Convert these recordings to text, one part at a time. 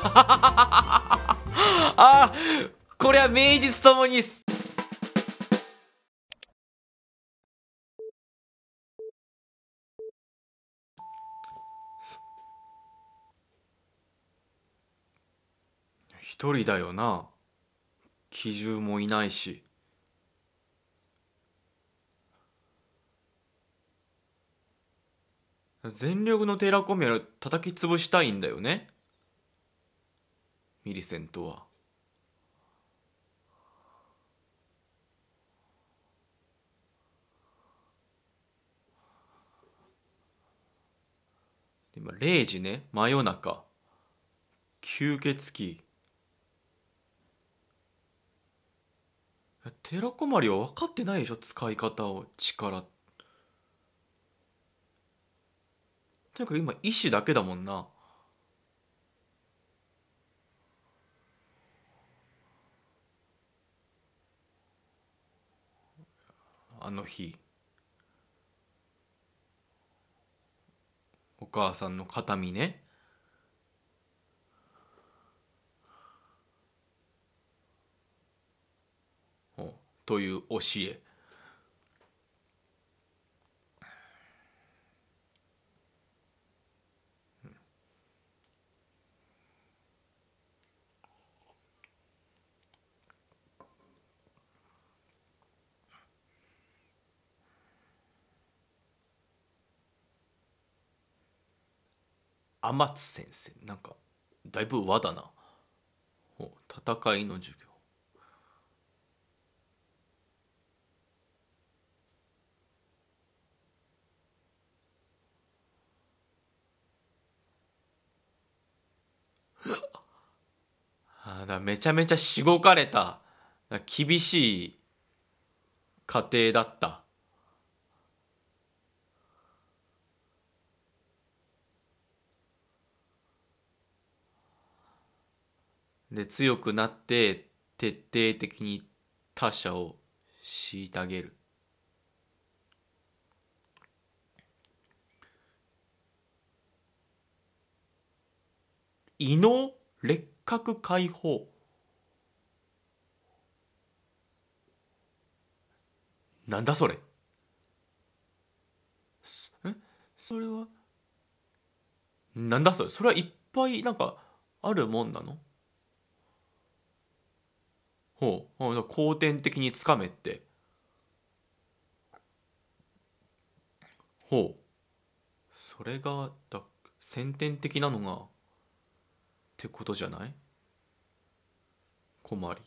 あこれは名実ともに一人だよな奇獣もいないし全力のテラコミュラ叩き潰したいんだよねミリセントは。今0時ね真夜中吸血鬼テラコマリは分かってないでしょ使い方を力とうか今意志だけだもんなあの日お母さんの形見ねという教え天津先生なんかだいぶ和だな戦いの授業あだめちゃめちゃしごかれた厳しい家庭だったで強くなって徹底的に他者を虐げる胃の劣核解放なんだそれえそれはなんだそれそれはいっぱいなんかあるもんなのほう後天的につかめってほうそれがだ先天的なのがってことじゃない困り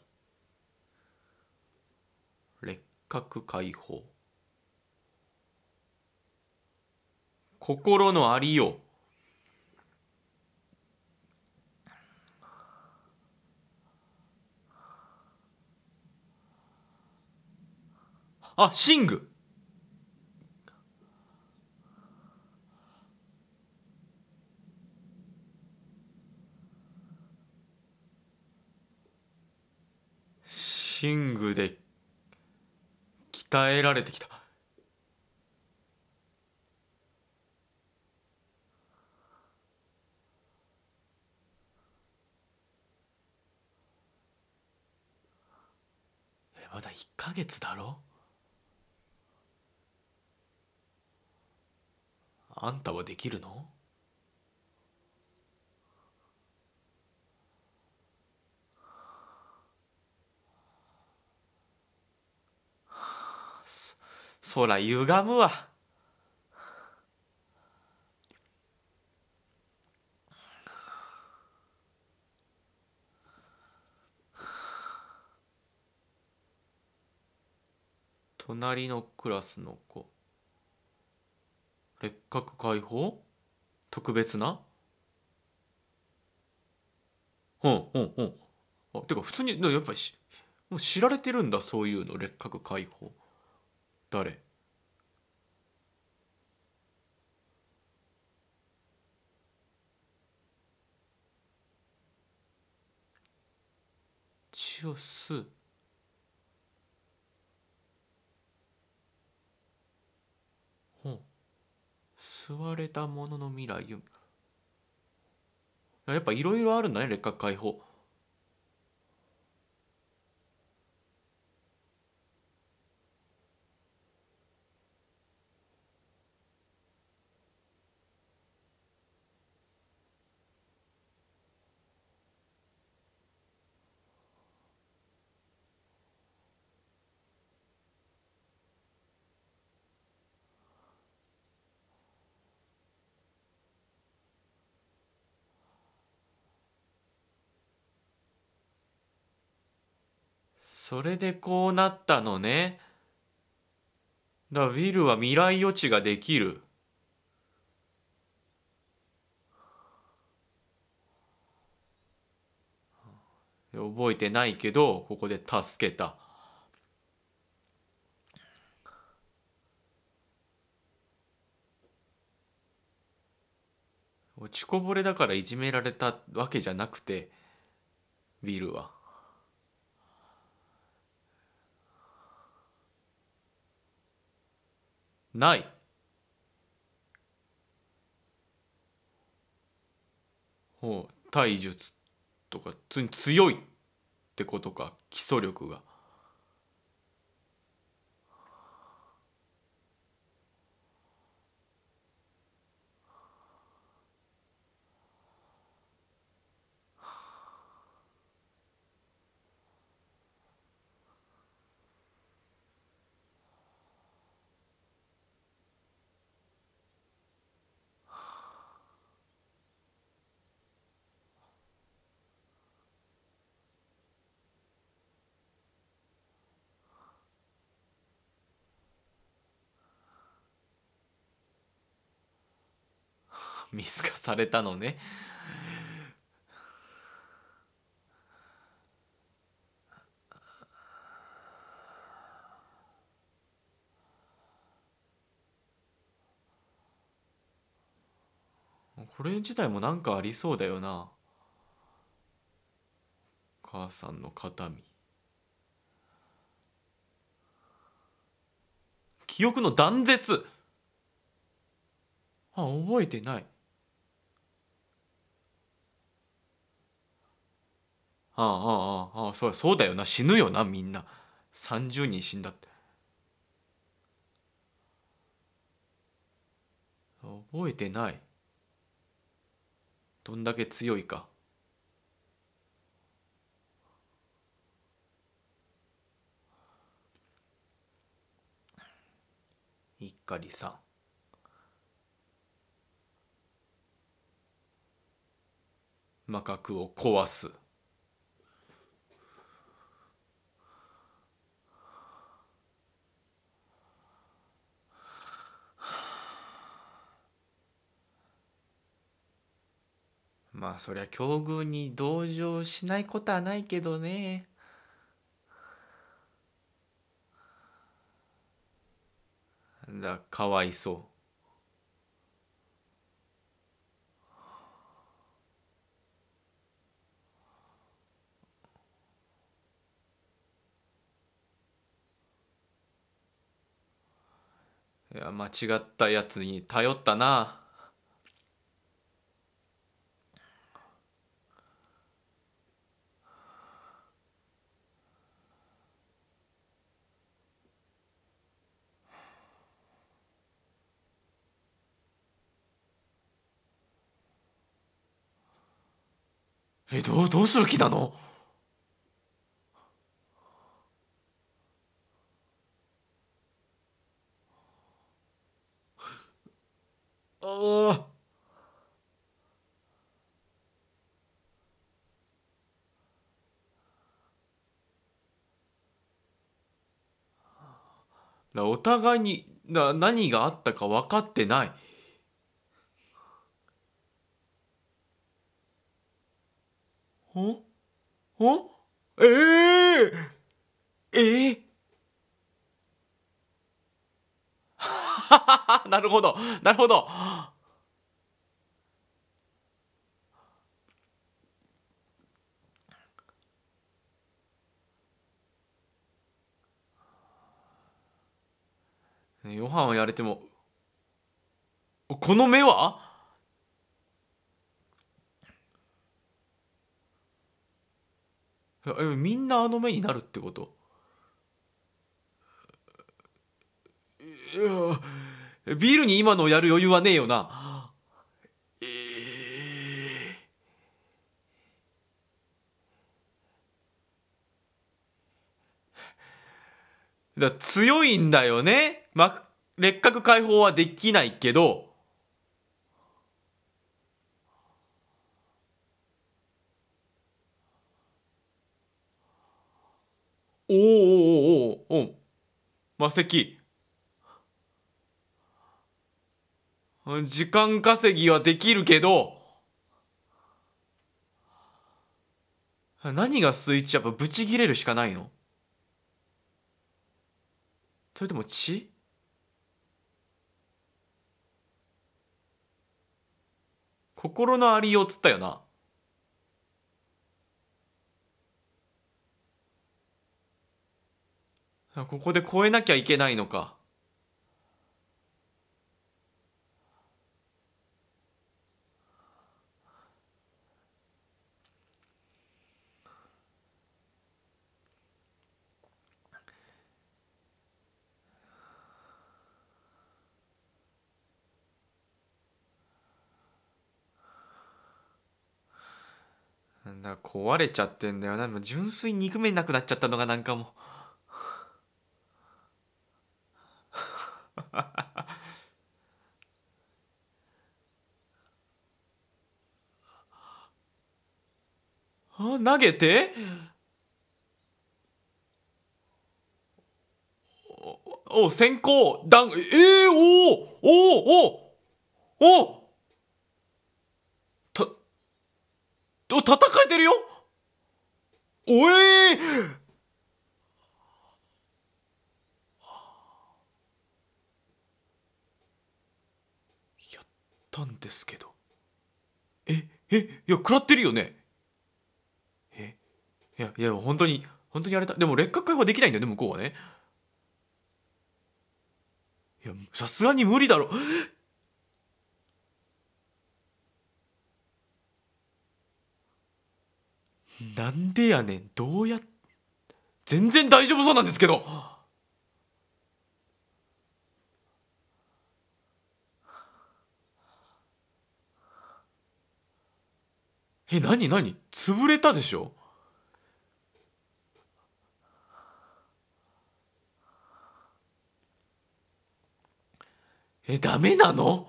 劣核解放心のありようあ、シング。シングで鍛えられてきた。まだ1ヶ月だろあんたはできるのそら歪むわ。隣のクラスの子別格解放特別なうんうんうんあてか普通にやっぱりもう知られてるんだそういうの劣化解放誰チオス座れたものの未来やっぱいろいろあるんだね劣化解放それでこうなったのね。だウィルは未来予知ができる。覚えてないけどここで助けた。落ちこぼれだからいじめられたわけじゃなくてウィルは。ないほう体術とか普通に強いってことか基礎力が。見透かされたのね。これ自体もなんかありそうだよな母さんの形見記憶の断絶あ覚えてないああああああそうそうだよな死ぬよなみんな30人死んだって覚えてないどんだけ強いかいっかりさん魔核を壊すそりゃ境遇に同情しないことはないけどねだかわいそういや間違ったやつに頼ったな。えどうどうする気なのああお互いにな何があったか分かってないおおえー、えー、なるほどなるほどヨハンをやれてもこの目はえみんなあの目になるってこといやビールに今のをやる余裕はねえよな。えー、だ強いんだよね、ま、劣化解放はできないけどおおおおお魔石時間稼ぎはできるけど何がスイッチやっぱブチ切れるしかないのそれとも血心のありようっつったよなここで超えなきゃいけないのか。なんだ壊れちゃってんだよな。純粋に憎めなくなっちゃったのがなんかもう。投げておお先行ダンえー、おおおおおたお戦えてるよおえー、やったんですけどええいや食らってるよねいやいや本当に本当にあれだでも劣化解放できないんだよね向こうはねいやさすがに無理だろなんでやねんどうや全然大丈夫そうなんですけどえ、なになに潰れたでしょえダメなの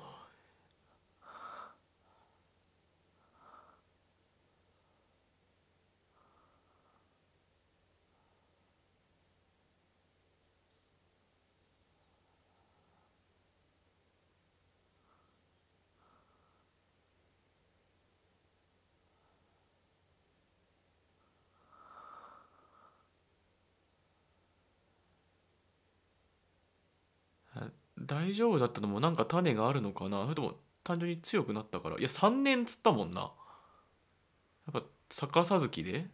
大丈夫だったのもなんか種があるのかなそれとも単純に強くなったからいや3年つったもんなやっぱ逆さ月で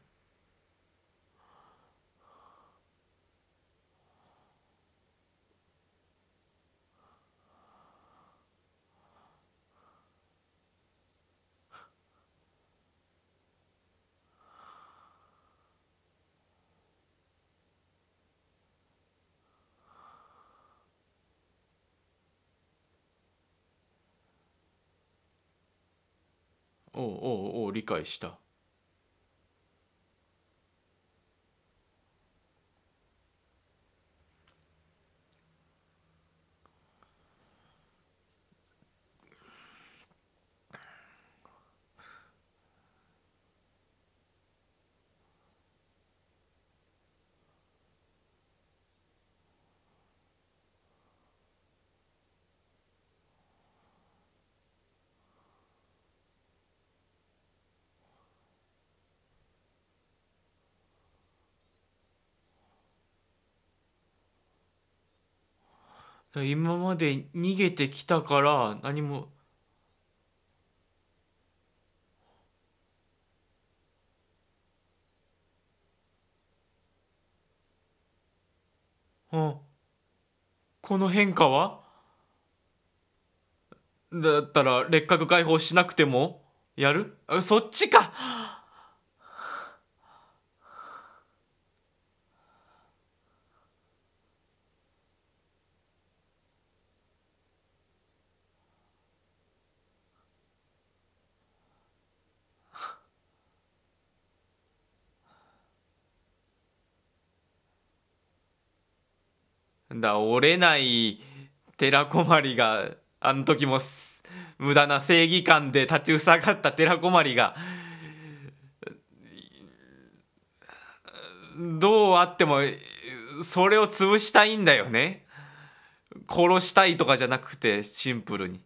おうおうおう理解した今まで逃げてきたから何もあこの変化はだったら劣化解放しなくてもやるあそっちかだ折れない寺まりがあの時も無駄な正義感で立ち塞がった寺まりがどうあってもそれを潰したいんだよね殺したいとかじゃなくてシンプルに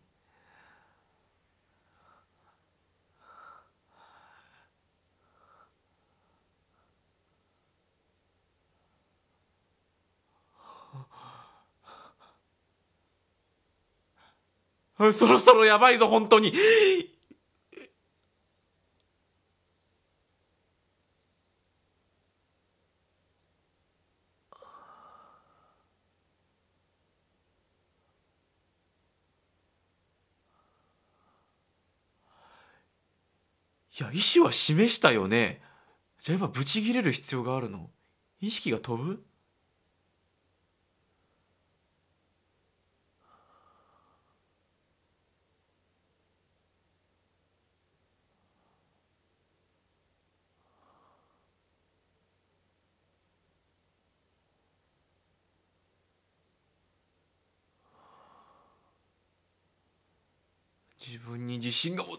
そろそろやばいぞ、本当に。いや、意思は示したよね。じゃあ今、ブチ切れる必要があるの。意識が飛ぶ信がも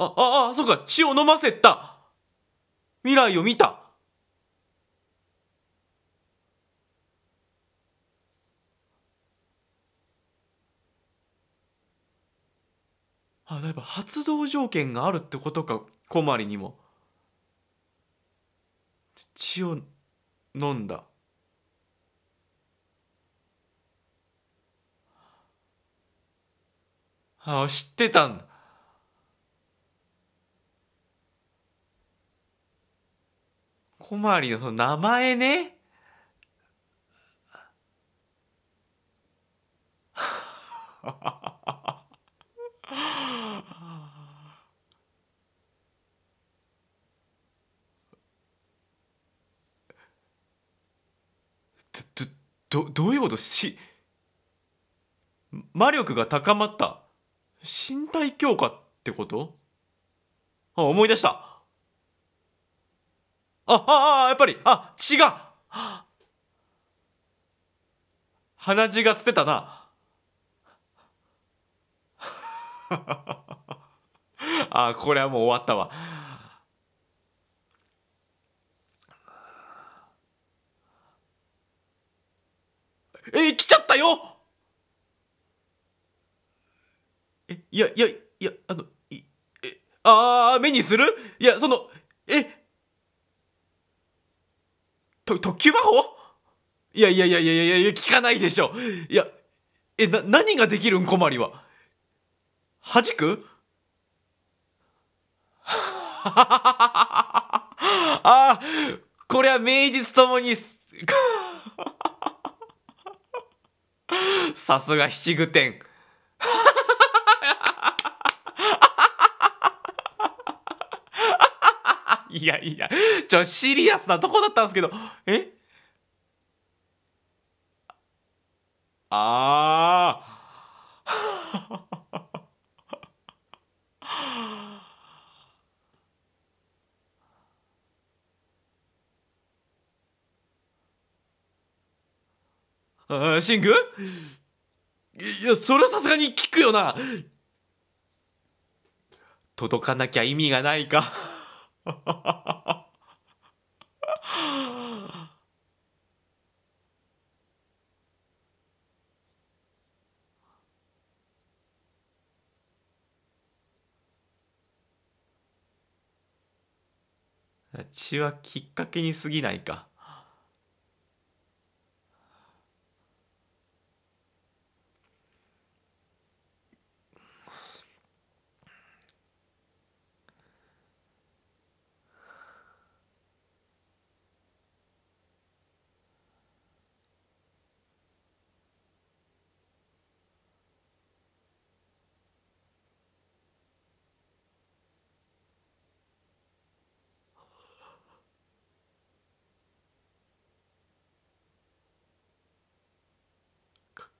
あ、あ、あ、そっか、血を飲ませた。未来を見た。やっぱ発動条件があるってことか小まりにも血を飲んだああ知ってたんだ小マリのその名前ね どどういうことし魔力が高まった身体強化ってことあ思い出したあああやっぱりあ血が鼻血がつてたな あこれはもう終わったわえ来ちゃったよえいやいやいやあのいえああ目にするいやそのえと特急魔法いやいやいやいやいやいや聞かないでしょいやえな何ができるん困りは弾く ああこれは名実ともにか、さすが七具店。いやいや、ちょ、シリアスなとこだったんですけど、えああ。あシングいや、それはさすがに聞くよな。届かなきゃ意味がないか。血はきっかけにすぎないか。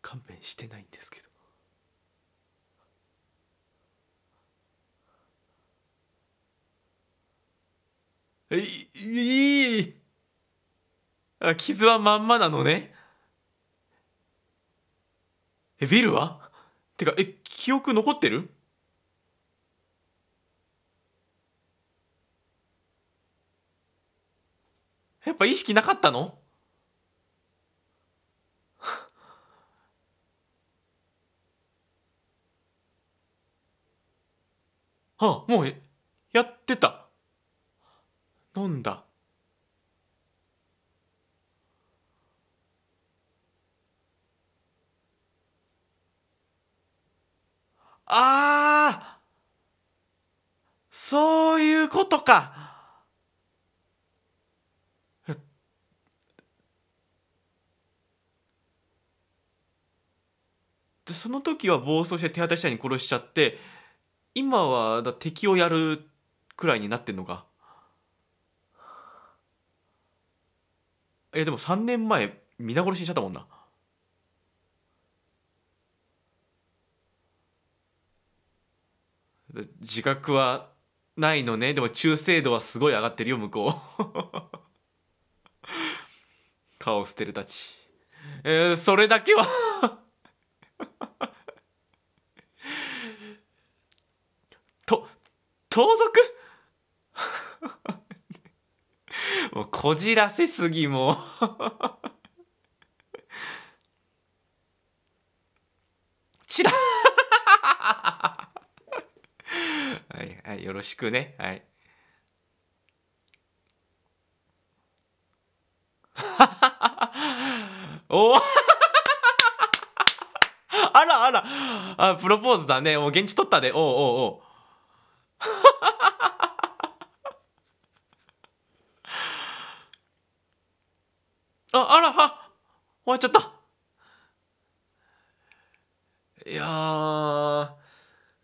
勘弁してないんですけどえいいあ傷はまんまなのねえビルはてかえ記憶残ってるやっぱ意識なかったのあ、もうやってた。飲んだ。ああそういうことかでその時は暴走して手当たり次に殺しちゃって今はだ敵をやるくらいになってんのかえでも3年前皆殺しにしちゃったもんな自覚はないのねでも忠誠度はすごい上がってるよ向こう 顔捨てるたちえー、それだけは盗賊 もうこじらせすぎもうちら はいはいよろしくねはいおあらあらあプロポーズだねもう現地取ったでおうおうおう あ、あら、あ、終わっちゃった。いやちょ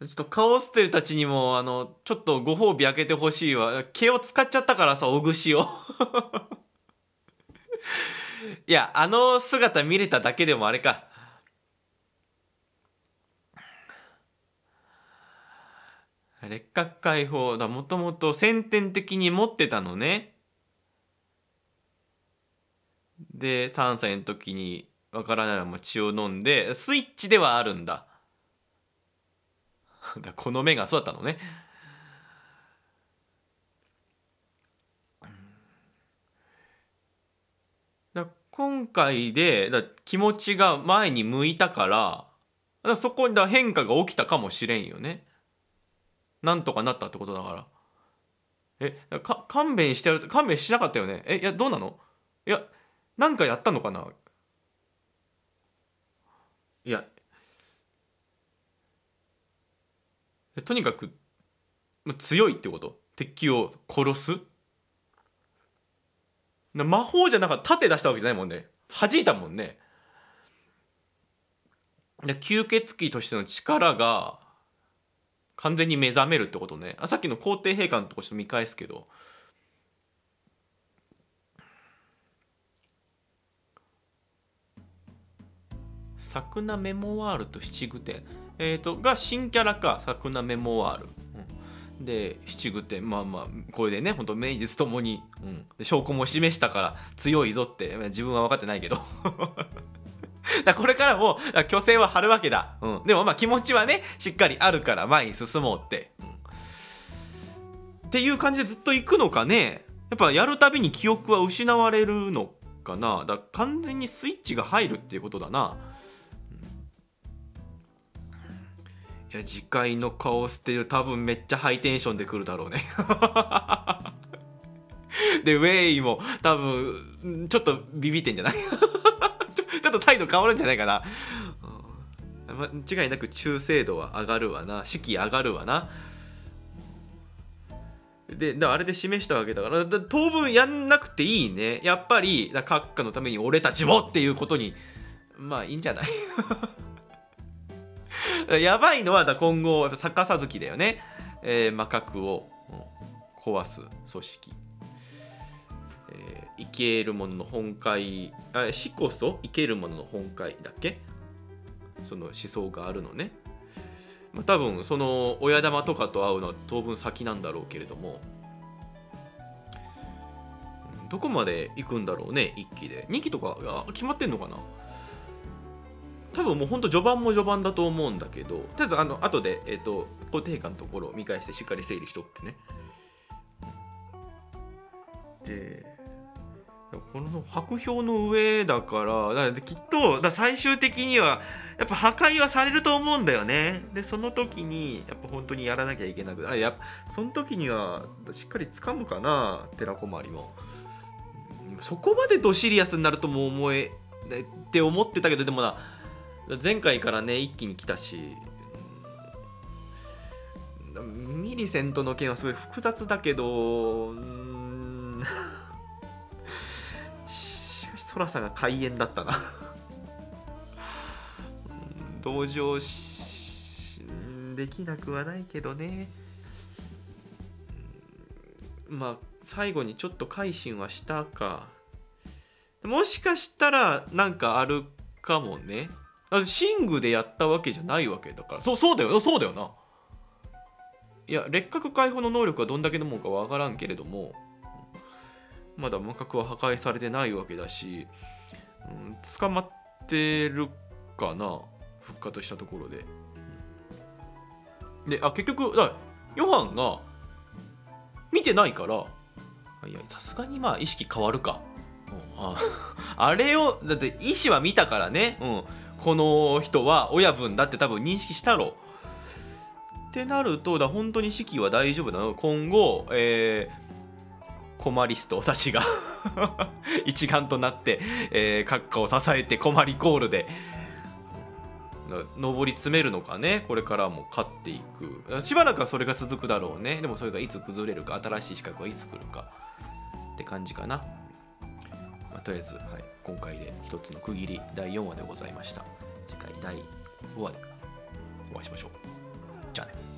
っとカオステルたちにも、あの、ちょっとご褒美開けてほしいわ。毛を使っちゃったからさ、おぐしを。いや、あの姿見れただけでもあれか。劣化解放だもともと先天的に持ってたのねで3歳の時にわからないも血を飲んでスイッチではあるんだ だこの目がそうだったのねだ今回でだ気持ちが前に向いたからだそこにだ変化が起きたかもしれんよね。なんとかなったってことだからえか勘弁してやる勘弁しなかったよねえいやどうなのいやなんかやったのかないやとにかく強いってこと鉄球を殺す魔法じゃなかった出したわけじゃないもんね弾いたもんね吸血鬼としての力が完全に目覚めるってことねあさっきの皇帝陛下のとこちょっと見返すけど作なメモワールと七具店、えーと、が新キャラかくなメモワール、うん、で七具店まあまあこれでねほんと名実ともに、うん、証拠も示したから強いぞって自分は分かってないけど だこれからも虚勢は張るわけだ、うん、でもまあ気持ちはねしっかりあるから前に進もうって、うん、っていう感じでずっと行くのかねやっぱやるたびに記憶は失われるのかなだから完全にスイッチが入るっていうことだな、うん、いや次回の顔捨てる多分めっちゃハイテンションで来るだろうね でウェイも多分ちょっとビビってんじゃないちょっと態度変わるんじゃないかな。間違いなく中性度は上がるわな。士気上がるわな。で、だあれで示したわけだから、だ当分やんなくていいね。やっぱり、だ閣下のために俺たちもっていうことに、まあいいんじゃない やばいのはだ今後、逆さ月だよね。えー、魔核を壊す組織。生けるものの本懐あ死こそ生けるものの本懐だっけその思想があるのね、まあ、多分その親玉とかと会うのは当分先なんだろうけれどもどこまで行くんだろうね1期で2期とかが決まってんのかな多分もうほんと序盤も序盤だと思うんだけどとりあえずあの後でえっ、と肯定感のところを見返してしっかり整理しとくってねでこの白氷の上だからきっと最終的にはやっぱ破壊はされると思うんだよねでその時にやっぱ本当にやらなきゃいけなくあやっぱその時にはしっかり掴むかな寺子まりもそこまでドシリアスになるとも思えって思ってたけどでもな前回からね一気に来たしミリセントの件はすごい複雑だけどうんソラサが開演だったな同情しできなくはないけどねまあ最後にちょっと改心はしたかもしかしたらなんかあるかもね寝具でやったわけじゃないわけだからそうそうだよそうだよないや劣化解放の能力はどんだけのもんかわからんけれどもまだ無核は破壊されてないわけだし、うん、捕まってるかな復活したところで。であ結局だヨハンが見てないからいやさすがにまあ意識変わるか。うん、あ あれをだって医師は見たからね、うん、この人は親分だって多分認識したろってなるとだ本当に四季は大丈夫なの今後、えー、マリストたちが 一丸となって、えー、閣下を支えてコマリコールで上り詰めるのかねこれからも勝っていくしばらくはそれが続くだろうねでもそれがいつ崩れるか新しい資格はいつ来るかって感じかな、まあ、とりあえず、はい、今回で一つの区切り第4話でございました次回第5話でお会いしましょうじゃあね